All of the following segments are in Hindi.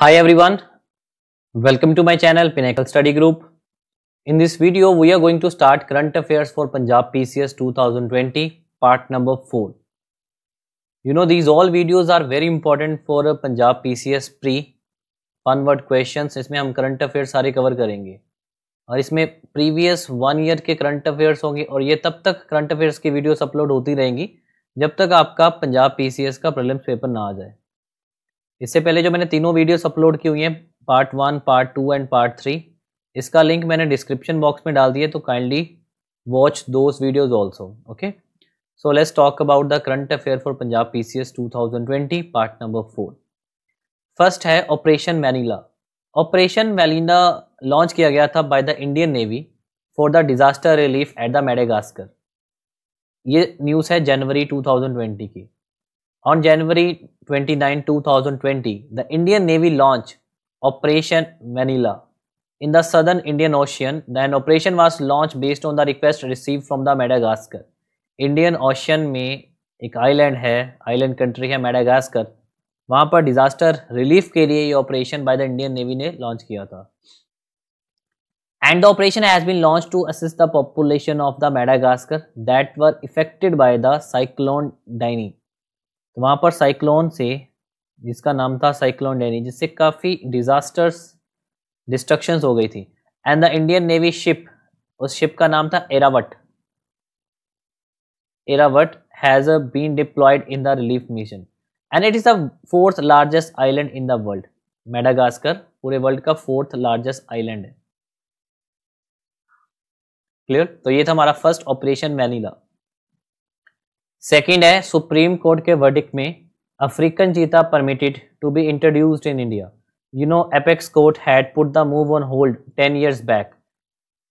Hi everyone, welcome to my channel Pinnacle Study Group. In this video, we are going to start current affairs for Punjab PCS 2020 part number 4. You know these all videos are very important for Punjab PCS pre one word questions. इसमें हम current affairs सारे cover करेंगे और इसमें previous one year के current affairs होंगे और ये तब तक current affairs की videos upload होती रहेंगी जब तक आपका Punjab PCS का prelims paper ना आ जाए इससे पहले जो मैंने तीनों वीडियोस अपलोड की हुई हैं part one part two and part three इसका लिंक मैंने डिस्क्रिप्शन बॉक्स में डाल दिया तो kindly watch those videos also okay so let's talk about the current affair for Punjab P C S two thousand twenty part number four first है operation Vanilla operation Vanilla launch किया गया था by the Indian navy for the disaster relief at the Madagascar ये न्यूज़ है जनवरी 2020 की On January 29, 2020, the Indian Navy launched Operation Manila in the southern Indian Ocean. Then operation was launched based on the request received from the Madagascar. Indian Ocean में एक island है island country है Madagascar. वहाँ पर डिजास्टर रिलीफ के लिए ये operation by the Indian navy ने लॉन्च किया था and the operation has been launch to assist the population of the Madagascar that were affected by the cyclone Diane तो वहाँ पर साइक्लोन से जिसका नाम था साइक्लोन डैनी जिससे काफ़ी डिज़ास्टर्स डिस्ट्रक्शंस हो गई थी and the Indian navy ship उस शिप का नाम था Airavat Airavat has been deployed in the relief mission and it is the fourth largest island in the world Madagascar पूरे वर्ल्ड का फोर्थ लार्जेस्ट आइलैंड है क्लियर तो ये था हमारा फर्स्ट ऑपरेशन मैनीला सेकंड है सुप्रीम कोर्ट के वर्डिक में African cheetah permitted to be introduced in India you know apex court had put the move on hold ten years back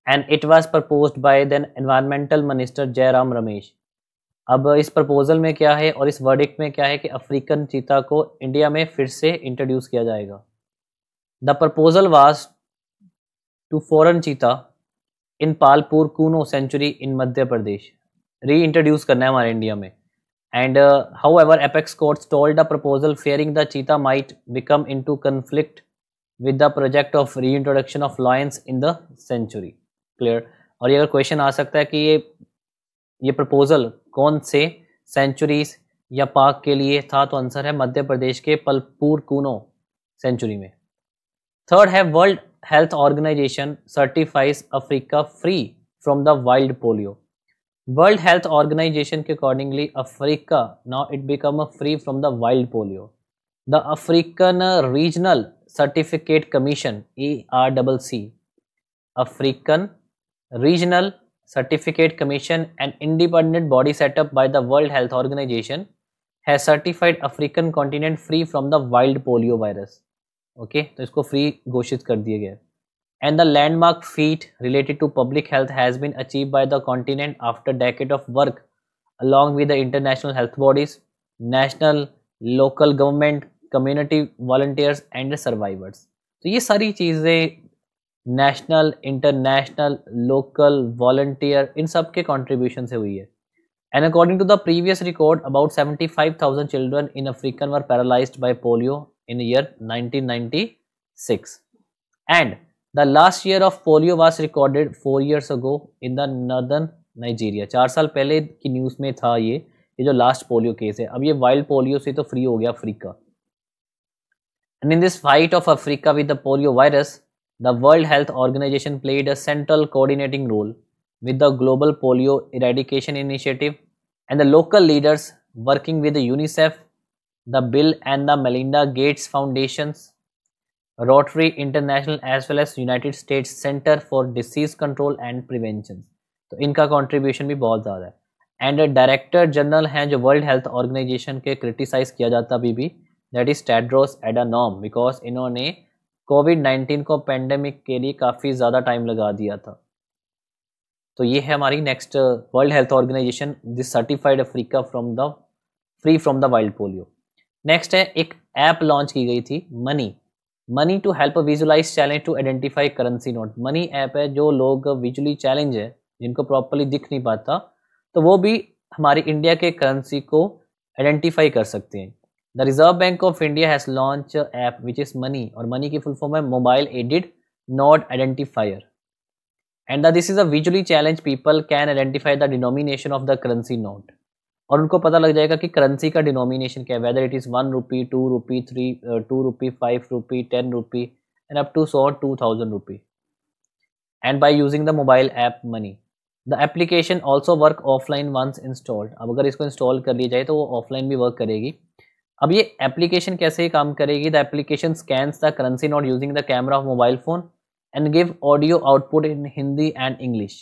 and it was proposed by then environmental minister Jairam Ramesh अब इस प्रपोजल में क्या है और इस वर्डिक में क्या है कि अफ्रीकन चीता को इंडिया में फिर से इंट्रोड्यूस किया जाएगा the proposal was to foreign cheetah in Palpur Kuno sanctuary in Madhya Pradesh reintroduce करना है हमारे इंडिया में and however apex court stall the proposal fearing the cheetah might become into conflict with the project of reintroduction of lions in the sanctuary clear और ये अगर क्वेश्चन आ सकता है कि ये ये प्रपोजल कौन से सेंचुरीज या पाक के लिए था तो आंसर है मध्य प्रदेश के पलपुर कूनो सेंचुरी में थर्ड है world health organisation certifies Africa free from the wild polio world health organisation के accordingly Africa now it become free from the wild polio the African regional certificate commission A R double C African regional certificate commission and independent body set up by the world health organisation है certified African continent free from the wild polio virus okay तो इसको फ्री घोषित कर दिया गया and the landmark feat related to public health has been achieved by the continent after decade of work along with the international health bodies, national, local government, community volunteers and survivors. So, ये सारी चीज़ें national, international, local, volunteer, in सब के कॉन्ट्रीब्यूशन से हुई है according to the previous record, about 75,000 in Africa were paralyzed by polio in the year 1996 And the last year of polio was recorded four years ago in the northern Nigeria. चार साल पहले की न्यूज़ में था ये ये जो लास्ट पोलियो केस है अब ये वाइल्ड पोलियो से तो फ्री हो गया Africa and in this fight of Africa with the polio virus the world health organisation played a central coordinating role with the Global Polio Eradication Initiative and the local leaders working with UNICEF, the Bill and the Melinda Gates Foundations, Rotary International as well as United State centre for disease control and prevention तो इनका कॉन्ट्रीब्यूशन भी बहुत ज़्यादा है एंड डायरेक्टर जनरल हैं जो वर्ल्ड हेल्थ ऑर्गेनाइजेशन के क्रिटिसाइज किया जाता अभी भी that is Tedros Adhanom because इन्होंने कोविड नाइन्टीन को पेंडेमिक के लिए काफ़ी ज़्यादा टाइम लगा दिया था तो ये है हमारी next world health organisation this certified Africa from the free from the wild polio next है एक ऐप लॉन्च की गई थी MANI MANI to help visualise challenge to identify currency note MANI app है जो लोग विजुअली चैलेंज है जिनको प्रॉपरली दिख नहीं पाता तो वो भी हमारी इंडिया के करेंसी को आइडेंटिफाई कर सकते हैं the Reserve Bank of India has launch app which is MANI और मनी की फुल फॉर्म है mobile aided note identifier and this is a visually challenge people can identify the denomination of the currency note और उनको पता लग जाएगा कि करेंसी का डिनोमिनेशन क्या है whether it is one rupee two rupee three two rupee five rupee ten rupee and up to सौ two thousand rupee and by using the mobile app MANI the application also work offline once installed अब अगर इसको इंस्टॉल कर लिया जाए तो वो ऑफलाइन भी वर्क करेगी अब ये एप्लीकेशन कैसे काम करेगी the application scans the currency note using the camera of mobile phone and give audio output in Hindi and English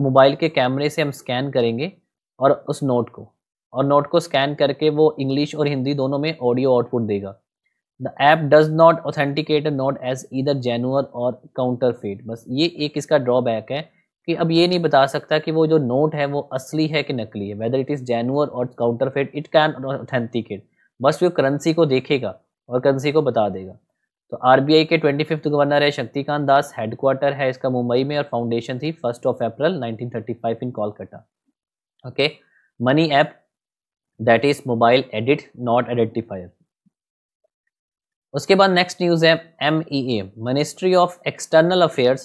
mobile के कैमरे से हम स्कैन करेंगे और उस नोट को और नोट को स्कैन करके वो इंग्लिश और हिंदी दोनों में ऑडियो आउटपुट देगा the app does not authenticate a note as either genuine और काउंटर फेट बस ये एक इसका ड्रॉबैक है कि अब ये नहीं बता सकता कि वो जो नोट है वो असली है कि नकली है वेदर इट इज़ जेनुअन और counterfeit it can authenticate बस वो करेंसी को देखेगा और करेंसी को बता देगा तो आई के ट्वेंटी फिफ्थ गवर्नर है शक्तिकांत दास हेडक्वार्टर है इसका मुंबई में और फाउंडेशन थी first of April 1935 in Kolkata okay money app that is mobile edit not identifier uske baad next news hai mea ministry of external affairs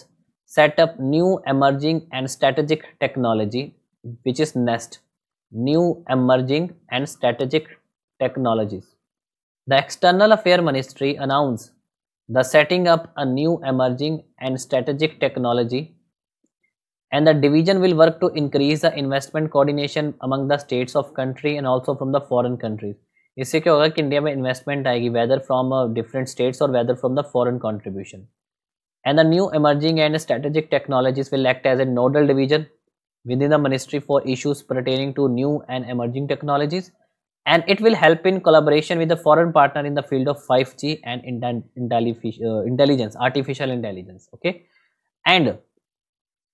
set up new emerging and strategic technology which is nest new emerging and strategic technologies the external affair ministry announced the setting up a new emerging and strategic technology and the division will work to increase the investment coordination among the states of country and also from the foreign countries इससे क्या होगा कि इंडिया में इन्वेस्टमेंट आएगी वेदर फ्रॉम डिफरेंट स्टेट्स और whether from the foreign contribution and the new emerging and strategic technologies will act as a nodal division within the ministry for pertaining to new and emerging technologies, and it will help in collaboration with the foreign partner in the field of 5g and uh, intelligence artificial intelligence okay and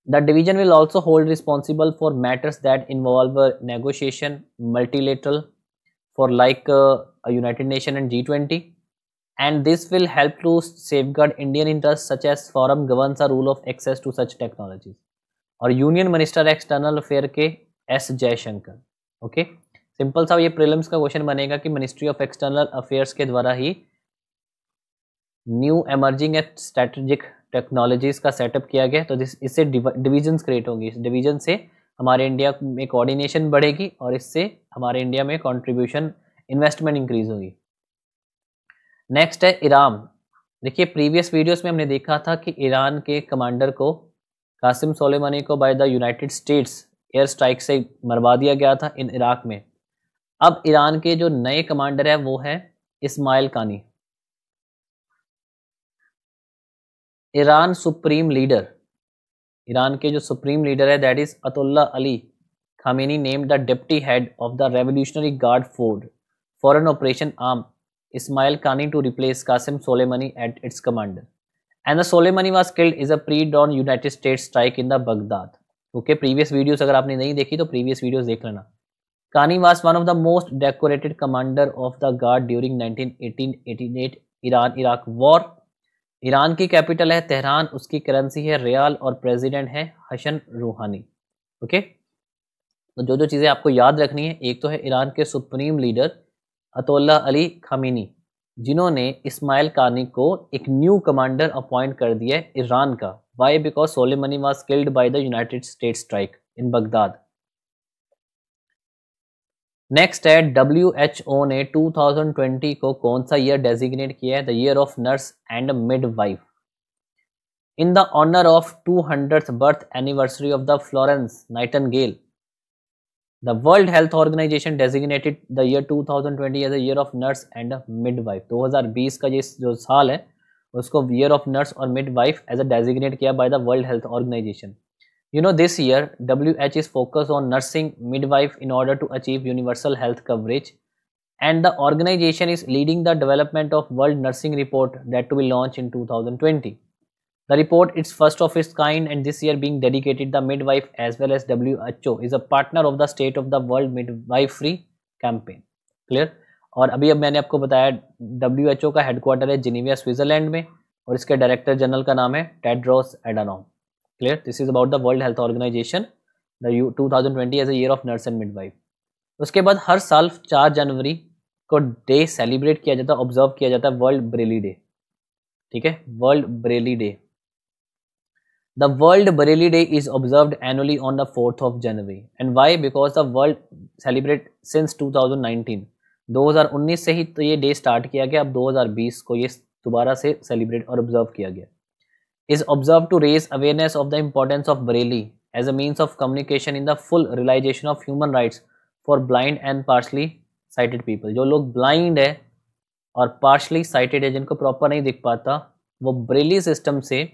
the division will also hold responsible for matters that involve uh, negotiation, multilateral, for like uh, United Nations and G20. And this will help to safeguard Indian interests such as forum governs a rule of access to such technologies. Or Union Minister External Affairs के एस okay? Simple सिंपल सा ये prelims का question बनेगा कि Ministry of External Affairs के द्वारा ही new emerging strategic टेक्नोलॉजीज का सेटअप किया गया तो जिस इससे डिविजन्स क्रिएट होंगी इस डिवीजन से हमारे इंडिया में कोऑर्डिनेशन बढ़ेगी और इससे हमारे इंडिया में कंट्रीब्यूशन इन्वेस्टमेंट इंक्रीज होगी नेक्स्ट है ईरान देखिए प्रीवियस वीडियोस में हमने देखा था कि ईरान के कमांडर को कासिम सोलेमानी को by the United States air strike से मरवा दिया गया था इन इराक में अब ईरान के जो नए कमांडर है वो है इस्माइल कानी ईरान सुप्रीम लीडर ईरान के जो सुप्रीम लीडर है that is Ayatollah Ali Khamenei name the deputy head of the revolutionary guard force foreign operation arm Ismail Qaani to replace Qasem Soleimani at its command and the Soleimani was killed is a pre dawn United States strike in the Baghdad okay previous videos अगर आपने नहीं देखी तो प्रीवियस वीडियोज देख लेना Qaani was one of the most decorated commander of the guard during 1918-88 Iran Iraq war Iran की कैपिटल है तेहरान उसकी करेंसी है रियाल और प्रेसिडेंट है हसन रूहानी ओके तो जो जो चीज़ें आपको याद रखनी है एक तो है ईरान के supreme leader Ayatollah Ali Khamenei जिन्होंने इस्माइल कानी को एक न्यू कमांडर अपॉइंट कर दिया है ईरान का why because Soleimani was killed by the United State strike in Baghdad next है डब्ल्यू एच ओ ने 2020 को कौन सा ईयर डेजिग्नेट किया है the year of nurse and midwife in the honour of two hundred birth anniversary of the Florence Nightingale the world health Organization designated the year 2020 thousand as year of nurse and midwife दो का ये जो साल है उसको ईयर ऑफ नर्स और midwife as a designate किया by the world health Organization You know, this year, WH is focused on nursing midwife in order to achieve universal health coverage. And the organization is leading the development of World Nursing Report that to be launched in 2020. The report is first of its kind and this year being dedicated the midwife as well as WHO is a partner of the state of the world midwifery campaign. Clear? और अभी अब मैंने आपको बताया डब्ल्यू का हेडक्वार्टर है जिनीविया स्विट्जरलैंड में और इसके डायरेक्टर जनरल का नाम है Tedros clear this is about the world health organization twenty 2020 as a year of nurse and midwife uske baad har saal 4 january को डे सेलिब्रेट किया जाता है ऑब्जर्व किया जाता है वर्ल्ड बरेली डे ठीक है World Braille Day the World Braille Day is observe annually on the fourth of January and why because the world celebrate since two thousand 2019 2019 से ही तो ये डे स्टार्ट किया गया अब 2020 को ये दोबारा से सेलिब्रेट और ऑब्जर्व किया गया is observed to raise awareness of the importance of Bareilly as a means of communication in the full realization of human rights for blind and partially sighted people. जो लोग blind है और partially sighted है जिनको proper नहीं दिख पाता वो ब्रेली system से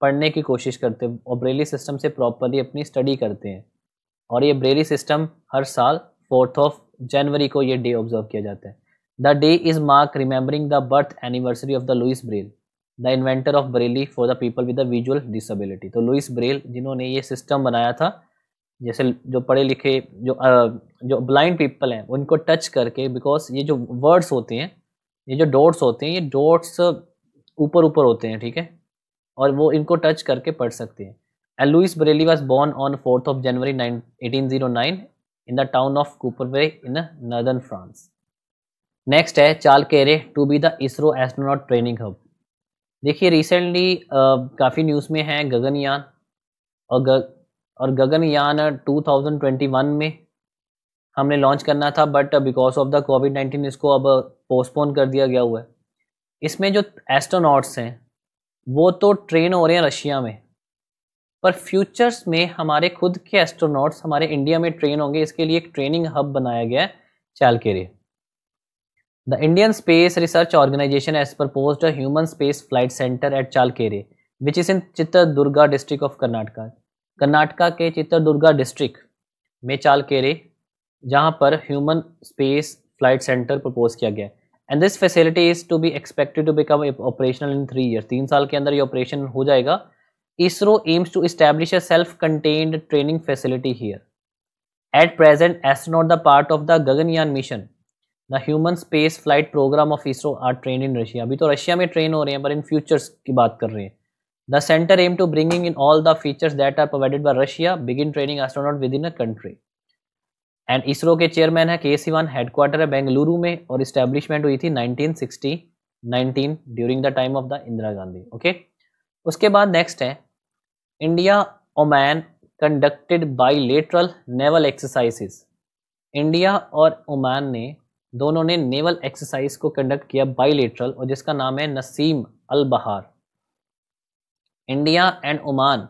पढ़ने की कोशिश करते हैं और ब्रेली सिस्टम से प्रॉपरली अपनी स्टडी करते हैं और ये ब्रेली सिस्टम हर साल फोर्थ ऑफ जनवरी को ये डे ऑब्जर्व किया जाता है the day is mark remembering the birth anniversary of the Louis Braille the inventor of Braille for the people with the visual disability तो लुइस ब्रेल जिन्होंने ये सिस्टम बनाया था जैसे जो पढ़े लिखे जो जो ब्लाइंड पीपल हैं उनको टच करके बिकॉज ये जो वर्ड्स होते हैं ये जो डॉट्स होते हैं ये डॉट्स ऊपर ऊपर होते हैं ठीक है और वो इनको टच करके पढ़ सकते हैं and Louis Braille was born on fourth of January eighteen zero nine in the town of Coupvray in northern France next है Challakere to be the ISRO astronaut training hub देखिए रिसेंटली काफ़ी न्यूज़ में है गगनयान और ग और गगनयान 2021 में हमने लॉन्च करना था but because of the COVID nineteen इसको अब पोस्टपोन कर दिया गया हुआ है इसमें जो एस्ट्रोनॉट्स हैं वो तो ट्रेन हो रहे हैं रशिया में पर फ्यूचर्स में हमारे खुद के एस्ट्रोनॉट्स हमारे इंडिया में ट्रेन होंगे इसके लिए एक ट्रेनिंग हब बनाया गया है चाल के लिए the Indian Space Research Organisation as purpose human space flight centre at Challakere which is in Chitradurga district of Karnataka Karnataka के चित्रदुर्गा डिस्ट्रिक्ट में चालकेरे जहां पर human space flight centre propose किया गया and this facility is to be expected to become operational in three year तीन साल के अंदर ये ऑपरेशन हो जाएगा ISRO aims to establish a self contained training facility here eight present astronaut the part of the Gaganyaan mission the human space flight programme of ISRO are train in Russia अभी तो रशिया में ट्रेन हो रहे हैं पर इन फ्यूचर्स की बात कर रहे हैं the centre aim to bringing in all the features that are provided by Russia begin training astronaut within a country and ISRO के चेयरमैन है के सी वन हेडक्वार्टर है बेंगलुरु में और इस्टेब्लिशमेंट हुई थी sixty nineteen during the time of the Indira Gandhi okay उसके बाद नेक्स्ट है India Oman conducted bilateral naval exercises India और ओमैन ने दोनों ने नेवल एक्सरसाइज को कंडक्ट किया बाइलेटरल और जिसका नाम है Naseem Al Bahr India and Oman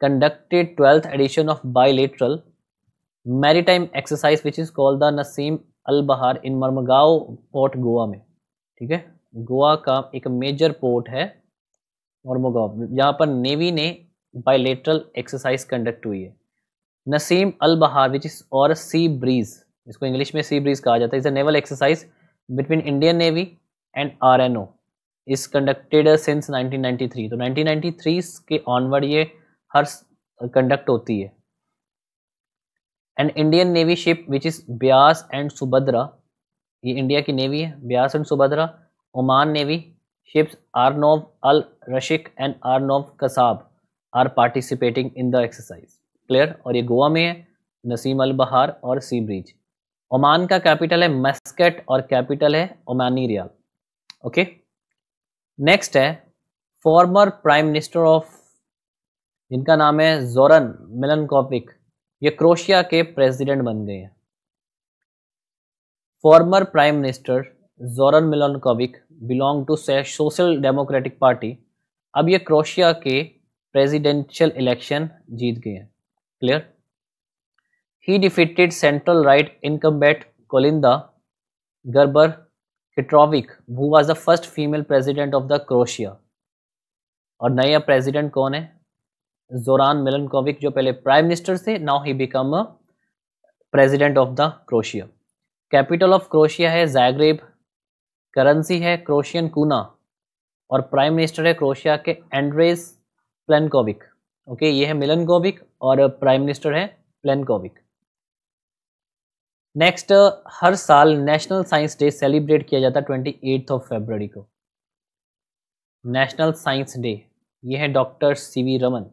conducted twelfth edition of bilateral maritime exercise which is called the Naseem Al Bahr in मर्मगाव port Goa में ठीक है गोवा का एक मेजर पोर्ट है मर्मगाव जहाँ पर नेवी ने बाइलेटरल एक्सरसाइज कंडक्ट हुई है नसीम अल बहार विच इज और सी ब्रीज़ इसको इंग्लिश में सी ब्रीज कहा जाता है is a naval exercise between Indian navy and R N O is conducted since nineteen three तो नाइनटीन थ्री के ऑनवर्ड ये हर कंडक्ट होती है and Indian navy ship which is Beas and Subhadra ये इंडिया की नेवी है Beas and Subhadra Oman navy ships RNOV Al Rasikh and RNOV Khassab are participating in the exercise clear और ये गोवा में है नसीम अल बहार और सी ब्रिज ओमान का कैपिटल है मस्कट और कैपिटल है ओमानी रियाल ओके नेक्स्ट है फॉर्मर प्राइम मिनिस्टर ऑफ जिनका नाम है जोरन कॉपिक ये क्रोशिया के प्रेसिडेंट बन गए हैं farmer prime minister Zoran Milanovic belong to से सोशल डेमोक्रेटिक पार्टी अब ये क्रोशिया के प्रेसिडेंशियल इलेक्शन जीत गए हैं clear He defeated central right incumbent Kolinda Gerber Kitrovic, who was the first female president of the Croatia. और नया प्रेसिडेंट कौन है जोरान मिलनकोविक जो पहले प्राइम मिनिस्टर थे now he become president of the Croatia capital of Croatia है जैग्रेब करेंसी है क्रोशियन कूना और प्राइम मिनिस्टर है क्रोशिया के एंड्रेस प्लेनकोविक ओके ये है मिलनकोविक और प्राइम मिनिस्टर है प्लेनकोविक नेक्स्ट uh, हर साल नेशनल साइंस डे सेलिब्रेट किया जाता है ट्वेंटी एट्थ ऑफ फेबररी को नेशनल साइंस डे ये है doctor C V Raman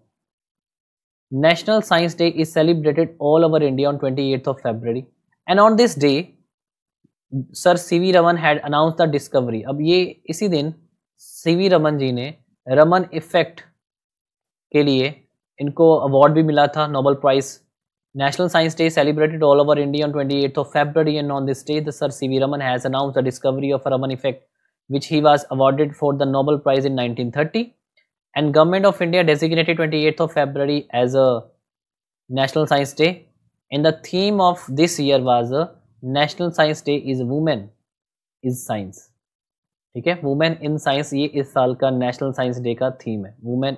national science day is celebrated all over India on twenty eighth of February and on this day sir C V Raman had announce the discovery अब ये इसी दिन सी वी रमन जी ने रमन इफेक्ट के लिए इनको अवार्ड भी मिला था Nobel prize National Science Day celebrated all over India on 28th of February and on this day the Sir C.V. Raman has announced the discovery of Raman effect which he was awarded for the Nobel Prize in 1930 and Government of India designated 28th of February as a National Science Day and the theme of this year was uh, National Science Day is Women is Science Okay, Women in Science. is ये इस साल का नेशनल साइंस डे का थीम है women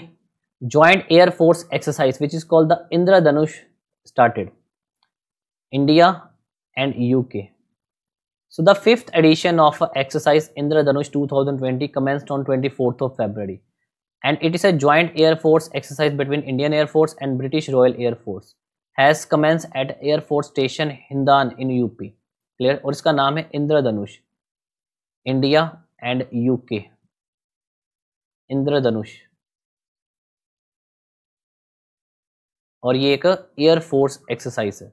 in joint air force exercise which is called the Indra Danush, started India and UK. So the fifth edition of exercise Indra Danush 2020 commenced on 24th of February and it is a joint air force exercise between Indian Air Force and British Royal Air Force has commenced at Air Force Station Hindan in UP clear और इसका नाम है Indra Danush. India and UK. Indra Danush. और ये एक एयर फोर्स एक्सरसाइज है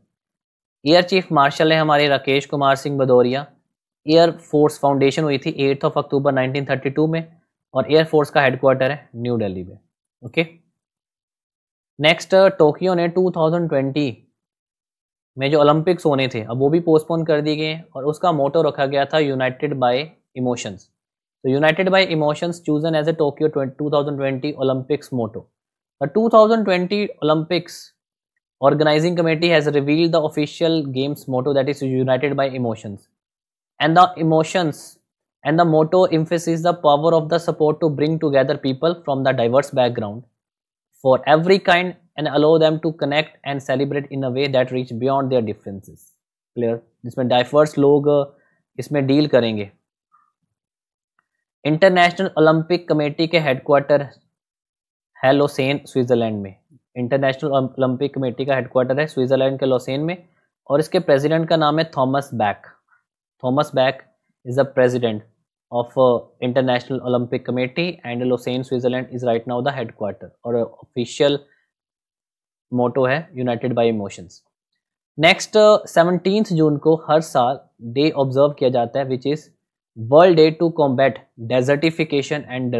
एयर चीफ मार्शल है हमारे Rakesh Kumar Singh Bhadauria air force foundation हुई थी एट्थ ऑफ अक्टूबर 1932 में और एयर फोर्स का हेडक्वार्टर है न्यू दिल्ली में ओके नेक्स्ट टोक्यो ने 2020 में जो ओलंपिक्स होने थे अब वो भी पोस्टपोन कर दिए गए और उसका मोटो रखा गया था यूनाइटेड बाय इमोशंस तो united by emotions chosen as a Tokyo twenty Olympics motto The 2020 Olympics organizing committee has revealed the official game's motto that is united by emotions. And the emotions and the motto emphasizes the power of the support to bring together people from the diverse background for every kind and allow them to connect and celebrate in a way that reach beyond their differences. Clear? means diverse लोग इसमें deal करेंगे International Olympic कमेटी के headquarters है लोसेन स्विट्ज़रलैंड में इंटरनेशनल ओलंपिक कमेटी का हेडक्वार्टर है स्विट्ज़रलैंड के लोसेन में और इसके प्रेसिडेंट का नाम है Thomas Bach Thomas Bach is the president of International Olympic Committee and Lausanne Switzerland is right now the headquarter और ऑफिशियल मोटो है united by emotions next seventeen June को हर साल डे ऑब्जर्व किया जाता है which is world day to combat desertification and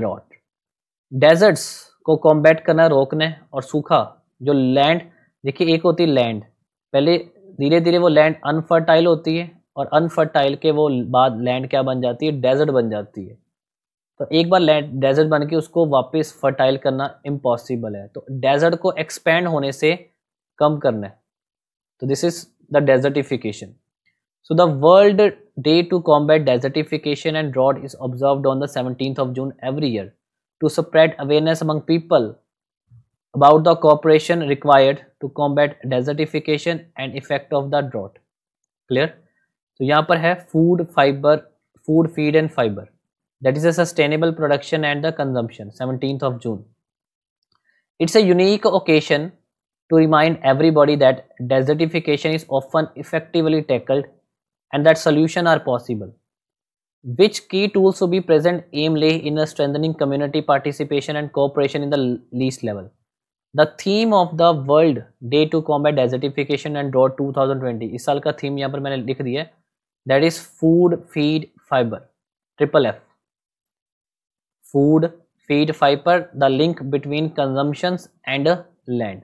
deserts को कॉम्बैट करना है रोकने और सूखा जो लैंड देखिए एक होती है लैंड पहले धीरे धीरे वो लैंड अनफर्टाइल होती है और अनफर्टाइल के वो बाद लैंड क्या बन जाती है डेजर्ट बन जाती है तो एक बार लैंड डेजर्ट बन के उसको वापस फर्टाइल करना इम्पॉसिबल है तो डेजर्ट को एक्सपेंड होने से कम करना है तो this is the desertification so the world day to combat desertification and drought is observe on the seventeen of June every year to spread awareness among people about the cooperation required to combat desertification and effect of the drought clear So, यहाँ पर है food fiber food feed and fiber that is a sustainable production and the consumption 17th of June it's a unique occasion to remind everybody that desertification is often effectively tackled and that solutions are possible विच की टूल्स बी प्रेजेंट एम ले in a strengthening community participation and cooperation in the least level the theme of the world day to combat desertification and drought two thousand twenty इस साल का थीम यहाँ पर मैंने लिख दिया that is food feed fibre triple F food feed fibre the link between consumption and land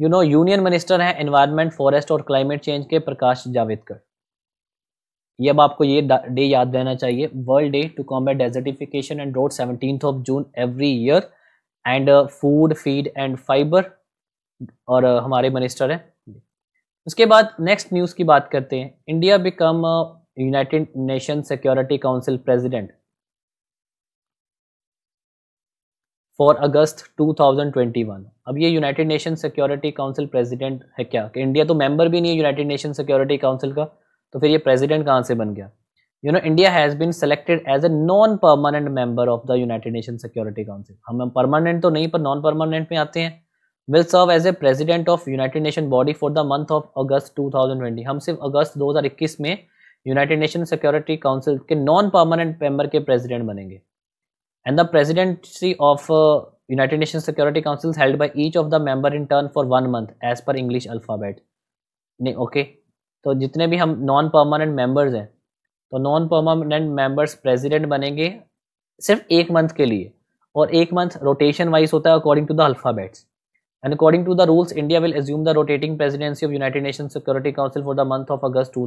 you know union minister हैं एनवायरमेंट फॉरेस्ट और क्लाइमेट चेंज के प्रकाश जावेदकर ये अब आपको ये डे याद रहना चाहिए world day to combat desertification and drought seventeen of June every year and food feed and fibre और uh, हमारे मिनिस्टर हैं उसके बाद नेक्स्ट न्यूज़ की बात करते हैं India become United Nation Security Council president for August 2021 अब ये United Nation Security Council president है क्या कि इंडिया तो मेंबर भी नहीं है यूनाइटेड नेशन सिक्योरिटी काउंसिल का तो फिर ये प्रेसिडेंट कहाँ से बन गया you know India has been selected as a non permanent member of the United Nation Security Council हम परमानेंट तो नहीं पर नॉन परमानेंट में आते हैं will serve as a president of United Nation body for the month of August to हम सिर्फ अगस्त दो में यूनाइटेड नेशन सिक्योरिटी काउंसिल के नॉन परमानेंट मेंबर के प्रेजिडेंट बनेंगे and the presidency of United Nation Security council held by each of the member in turn for one month as per English alphabet नहीं ओके तो जितने भी हम नॉन परमानेंट मेंबर्स हैं तो नॉन परमानेंट मेंबर्स प्रेसिडेंट बनेंगे सिर्फ एक मंथ के लिए और एक मंथ रोटेशन वाइज होता है according to the alphabets and according to the rules India will assume the rotating presidency of United Nation Security Council for the month of August to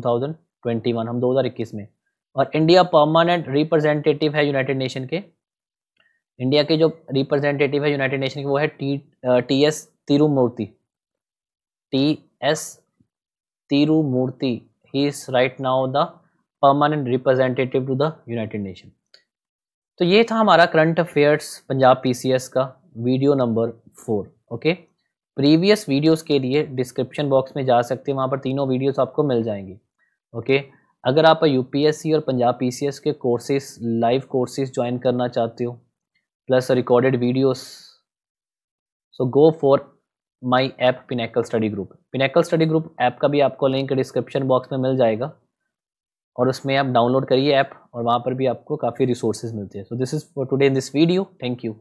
हम दो में और इंडिया परमानेंट रिप्रेजेंटेटिव है यूनाइटेड नेशन के इंडिया के जो रिप्रेजेंटेटिव है यूनाइटेड नेशन के वो है T T S Tirumurti T S Tirumurti. He is right now the permanent representative to the United Nation. तो ये था हमारा करंट अफेयर्स पंजाब पीसीएस का video number four okay previous videos के लिए डिस्क्रिप्शन बॉक्स में जा सकते हैं वहाँ पर तीनों वीडियोस आपको मिल जाएंगे ओके okay? अगर आप यूपीएससी और पंजाब पीसीएस के कोर्सेज लाइव कोर्सेज ज्वाइन करना चाहते हो plus recorded videos so go for my app Pinnacle Study Group Pinnacle Study Group app का भी आपको लिंक डिस्क्रिप्शन बॉक्स में मिल जाएगा और उसमें आप डाउनलोड करिए ऐप और वहाँ पर भी आपको काफ़ी रिसोर्सेज मिलते हैं so this is for today in this video thank you